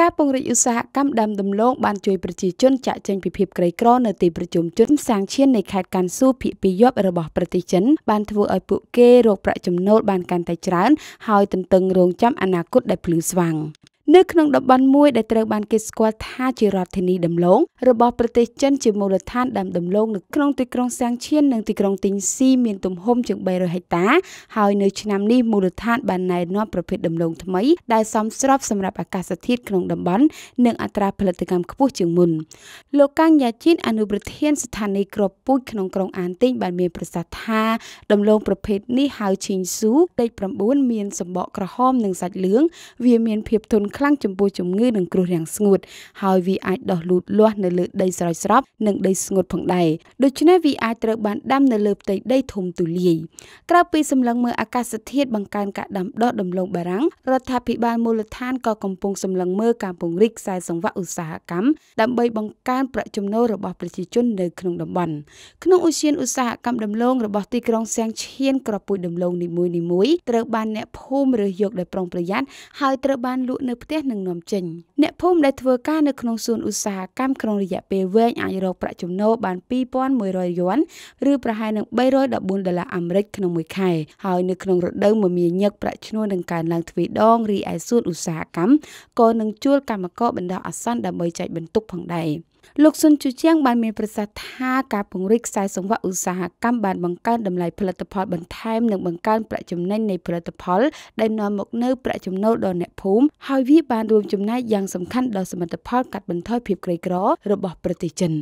ការពង្រីកឧស្សាហកម្មដាំដំឡូងបានជួយប្រជាជនចាក់ចែងពីភាពក្រីក្រនៅទីប្រជុំជន សាងឈាននៃខេត្តកាន់ស៊ូភាគពីយប់របស់ប្រទេសចិន បានធ្វើឲ្យពួកគេរកប្រាក់ចំណូលបានកាន់តែច្រើន ហើយទន្ទឹងរង់ចាំអនាគតដែលភ្លឺស្វាងនៅក្នុងតំបន់មួយដែលត្រូវបានគេស្គាល់ថាជារដ្ឋធានីដំឡូងរបស់ប្រទេសចិនជាមូលដ្ឋានដើមដំឡូងនៅក្នុងទីក្រុងសាងឈៀននិងទីក្រុងទីងស៊ីមានទំហំជាង300ហិកតាហើយនៅឆ្នាំនេះមូលដ្ឋានបានណែនាំប្រភេទដំឡូងថ្មី ដែលសមស្របសម្រាប់អាកាសធាតុក្នុងតំបន់និងអត្រាផលិតកម្មខ្ពស់ជាងមុនលោកកាំងយ៉ាជីនអនុប្រធានស្ថានីយ៍ក្របពូជក្នុងក្រុងអានទីងបានមានប្រសាសន៍ថា ដំឡូងប្រភេទនេះហៅឈីងស៊ូលេខ9មានសម្បកក្រហមនិងសាច់លឿងវាមានភាពទន់ខ្ខ្លាំងចំពោះជំងឺនិងគ្រោះរាំងស្ងួត ហើយវាអាចដុះលូតលាស់នៅលើដីស្រោចស្រពនិងដីស្ងួតផងដែរដូច្នេះវាអាចត្រូវបាន ដាំ នៅលើផ្ទៃដីធំទូលាយក្រៅពីសម្លឹងមើលអាកាសធាតុបង្កើនការដាំដុះដំឡូងបារាំងរដ្ឋាភិបាលមូលដ្ឋានក៏កំពុងសម្លឹងមើលការពង្រីកខ្សែសង្វាក់ឧស្សាហកម្មដើម្បីបង្កើនប្រាក់ចំណូលរបស់ប្រជាជននៅក្នុងតំបន់ក្នុងឧស្សាហឧស្សាហកម្មដំឡូងរបស់ទីក្រុងសៀងឈៀនក្របពូជដំឡូងនីមួយៗត្រូវបានអ្នកភូមិរើសយកដោយប្រុងប្រយ័ត្នហើយត្រូវបានលក់នៅផ្ទទះនិងនាំចេញអ្នកភូមិដែលធ្វើការនៅក្នុងសួនឧស្សាហកម្មក្នុងរយៈពេលវែងអាចរកប្រាក់ចំណូលបាន2100យួនឬប្រហែលនឹង314ដុល្លារអាមេរិកក្នុងមួយខែហើយនៅក្នុងរដូវមមាញឹកប្រាក់ឈ្នួលនឹងកើនឡើងទ្វេដងរីឯសួនឧស្សាហកម្មក៏នឹងជួល កម្មករបណ្ដោះអាសន្នដើម្បីចែកបន្ទុក ផងដែរលោកស៊ុនជូជាងបានមានប្រសាសន៍ថាការពង្រីកខ្សែសង្វាក់ឧស្សាហកម្មបានបង្កើនតម្លៃផលិតផលបន្ថែមនិងបង្កើនប្រាក់ចំណេញនៃផលិតផល ដែលនាំមកនូវប្រាក់ចំណូលដល់អ្នកភូមិហើយវាបានរួមចំណែកយ៉ាងសំខាន់ដល់សមិទ្ធផលកាត់បន្ថយភាពក្រីក្ររបស់ប្រទេសចិន។